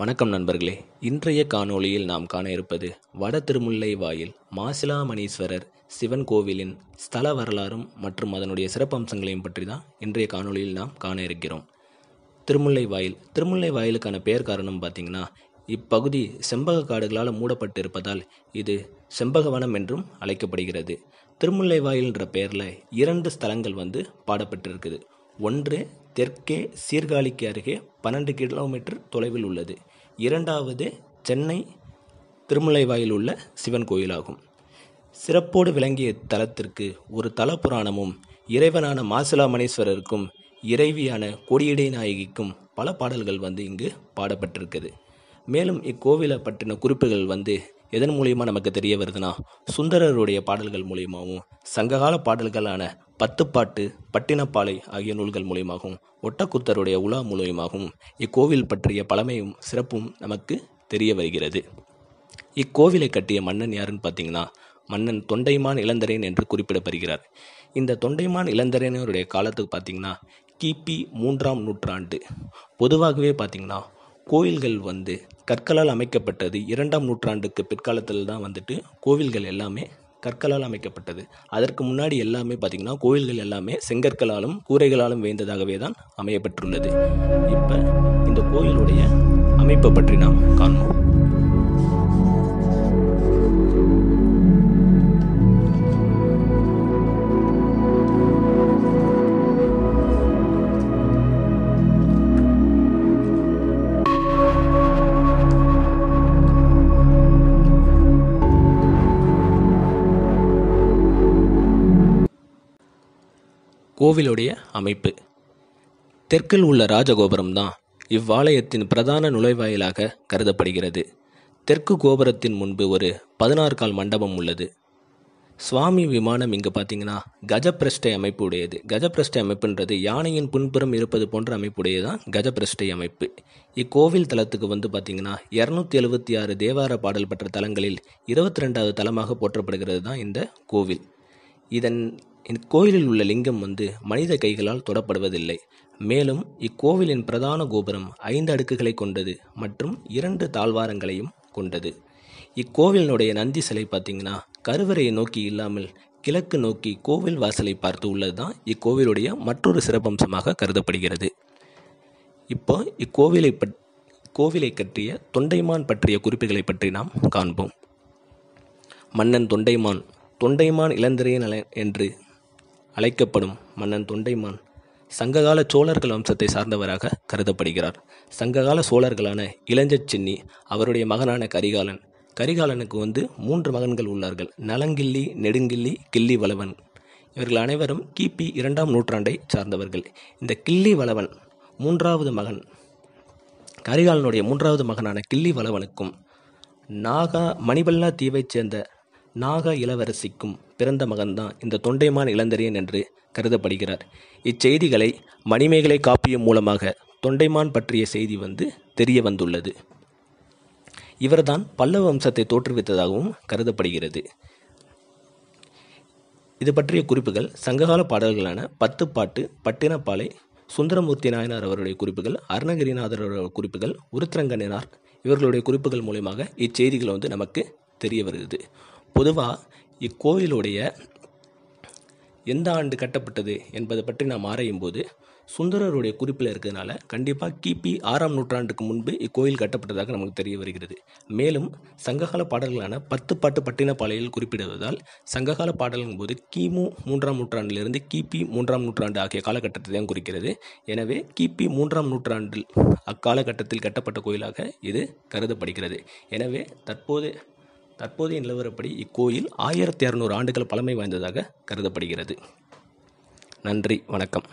வணக்கம் நண்பர்களே இன்றைய காணொளியில் நாம் காண இருப்பது வட திருமுல்லை வாயில் மாசிலாமணீஸ்வரர் சிவன் கோவிலின் ஸ்தல வரலாறும் மற்றும் அதனுடைய சிறப்பம்சங்களையும் பற்றி தான் இன்றைய காணொளியில் நாம் காண இருக்கிறோம் திருமுல்லை வாயில் திருமுல்லை வாயிலுக்கான பெயர் காரணம் பார்த்தீங்கன்னா இப்பகுதி செம்பக காடுகளால் மூடப்பட்டு இருப்பதால் இது செம்பகவனம் என்றும் அழைக்கப்படுகிறது திருமுல்லை வாயில்ன்ற பெயரில் இரண்டு ஸ்தலங்கள் வந்து பாடப்பட்டிருக்குது ஒன்று தெற்கே சீர்காழிக்கு அருகே பன்னெண்டு கிலோமீட்டர் தொலைவில் உள்ளது இரண்டாவது சென்னை திருமலைவாயில் உள்ள சிவன் கோயிலாகும் சிறப்போடு விளங்கிய தலத்திற்கு ஒரு தல புராணமும் இறைவனான மாசிலாமணேஸ்வரருக்கும் இறைவியான கொடியடை நாயகிக்கும் பல பாடல்கள் வந்து இங்கு பாடப்பட்டிருக்குது மேலும் இக்கோவிலை பற்றின குறிப்புகள் வந்து எதன் மூலியமாக நமக்கு தெரிய வருதுன்னா சுந்தரருடைய பாடல்கள் மூலியமாகவும் சங்ககால பாடல்களான பத்துப்பாட்டு பட்டினப்பாலை ஆகிய நூல்கள் மூலியமாகவும் ஒட்டக்குத்தருடைய உலா மூலியமாகவும் இக்கோவில் பற்றிய பழமையும் சிறப்பும் நமக்கு தெரிய வருகிறது இக்கோவிலை கட்டிய மன்னன் யாருன்னு பார்த்தீங்கன்னா மன்னன் தொண்டைமான் இளந்தரேன் என்று குறிப்பிடப்படுகிறார் இந்த தொண்டைமான் இளந்தரேனருடைய காலத்துக்கு பார்த்தீங்கன்னா கிபி மூன்றாம் நூற்றாண்டு பொதுவாகவே பார்த்தீங்கன்னா கோவில்கள் வந்து கற்களால் அமைக்கப்பட்டது இரண்டாம் நூற்றாண்டுக்கு பிற்காலத்தில் தான் வந்துட்டு கோவில்கள் எல்லாமே கற்களால் அமைக்கப்பட்டது அதற்கு முன்னாடி எல்லாமே பார்த்திங்கன்னா கோயில்கள் எல்லாமே செங்கற்களாலும் கூரைகளாலும் வேந்ததாகவே தான் அமையப்பெற்றுள்ளது இப்போ இந்த கோயிலுடைய அமைப்பை பற்றி நாம் காண்போம் கோவிலுடைய அமைப்பு தெற்கில் உள்ள ராஜகோபுரம் தான் இவ்வாலயத்தின் பிரதான நுழைவாயிலாக கருதப்படுகிறது தெற்கு கோபுரத்தின் முன்பு ஒரு பதினாறு கால் மண்டபம் உள்ளது சுவாமி விமானம் இங்கே பார்த்தீங்கன்னா கஜபிரஷ்டை அமைப்பு உடையது கஜபிரஷ்டை அமைப்புன்றது யானையின் பின்புறம் இருப்பது போன்ற அமைப்புடையதான் கஜ கஜபிரஷ்டை அமைப்பு இக்கோவில் தலத்துக்கு வந்து பார்த்தீங்கன்னா இரநூத்தி எழுபத்தி ஆறு தேவார பாடல் பெற்ற தலங்களில் இருபத்தி ரெண்டாவது தலமாக போற்றப்படுகிறது தான் இந்த கோவில் இதன் இந்த கோயிலில் உள்ள லிங்கம் வந்து மனித கைகளால் தொடப்படுவதில்லை மேலும் இக்கோவிலின் பிரதான கோபுரம் ஐந்து அடுக்குகளை கொண்டது மற்றும் இரண்டு தாழ்வாரங்களையும் கொண்டது இக்கோவிலினுடைய நந்தி சிலை பார்த்திங்கன்னா கருவறையை நோக்கி இல்லாமல் கிழக்கு நோக்கி கோவில் வாசலை பார்த்து உள்ளது தான் இக்கோவிலுடைய மற்றொரு சிறப்பம்சமாக கருதப்படுகிறது இப்போ இக்கோவிலை பற் கோவிலை கற்றிய தொண்டைமான் பற்றிய குறிப்புகளை பற்றி நாம் காண்போம் மன்னன் தொண்டைமான் தொண்டைமான் இளந்திரையன் என்று அழைக்கப்படும் மன்னன் தொண்டைமான் சங்ககால சோழர்கள் வம்சத்தை சார்ந்தவராக கருதப்படுகிறார் சங்ககால சோழர்களான இளஞ்ச சின்னி அவருடைய மகனான கரிகாலன் கரிகாலனுக்கு வந்து மூன்று மகன்கள் உள்ளார்கள் நலங்கில்லி நெடுங்கில்லி கிள்ளி வளவன் இவர்கள் அனைவரும் கிபி இரண்டாம் நூற்றாண்டை சார்ந்தவர்கள் இந்த கிள்ளி வளவன் மூன்றாவது மகன் கரிகாலனுடைய மூன்றாவது மகனான கிள்ளி வளவனுக்கும் நாகா மணிபல்லா தீவைச் சேர்ந்த நாகா இளவரசிக்கும் பிறந்த மகன்தான் இந்த தொண்டைமான் இளந்தரியன் என்று கருதப்படுகிறார் இச்செய்திகளை மணிமேகலை காப்பியம் மூலமாக தொண்டைமான் பற்றிய செய்தி வந்து தெரிய வந்துள்ளது இவர்தான் பல்லவ வம்சத்தை தோற்றுவித்ததாகவும் கருதப்படுகிறது இது பற்றிய குறிப்புகள் சங்ககால பாடல்களான பத்து பாட்டு பட்டினப்பாலை சுந்தரமூர்த்தி நாயனார் அவருடைய குறிப்புகள் அருணகிரிநாதர் அவருடைய குறிப்புகள் உருத்திரங்கண்ணனார் இவர்களுடைய குறிப்புகள் மூலயமாக இச்செய்திகள் வந்து நமக்கு தெரிய வருகிறது பொதுவாக இக்கோயிலுடைய எந்த ஆண்டு கட்டப்பட்டது என்பதை பற்றி நாம் ஆராயும் போது சுந்தரருடைய குறிப்பில் இருக்கிறதுனால கண்டிப்பாக கிபி ஆறாம் நூற்றாண்டுக்கு முன்பு இக்கோயில் கட்டப்பட்டதாக நமக்கு தெரிய வருகிறது மேலும் சங்ககால பாடல்களான பத்து பாட்டு பட்டினப்பாளையில் குறிப்பிடுவதால் சங்ககால பாடல்கள் போது கிமு மூன்றாம் நூற்றாண்டிலிருந்து கிபி மூன்றாம் நூற்றாண்டு ஆகிய காலகட்டத்தை தான் குறிக்கிறது எனவே கிபி மூன்றாம் நூற்றாண்டில் அக்காலகட்டத்தில் கட்டப்பட்ட கோயிலாக இது கருதப்படுகிறது எனவே தற்போது தற்போதைய நிலவரப்படி இக்கோயில் ஆயிரத்தி இரநூறு ஆண்டுகள் பழமை வாய்ந்ததாக கருதப்படுகிறது நன்றி வணக்கம்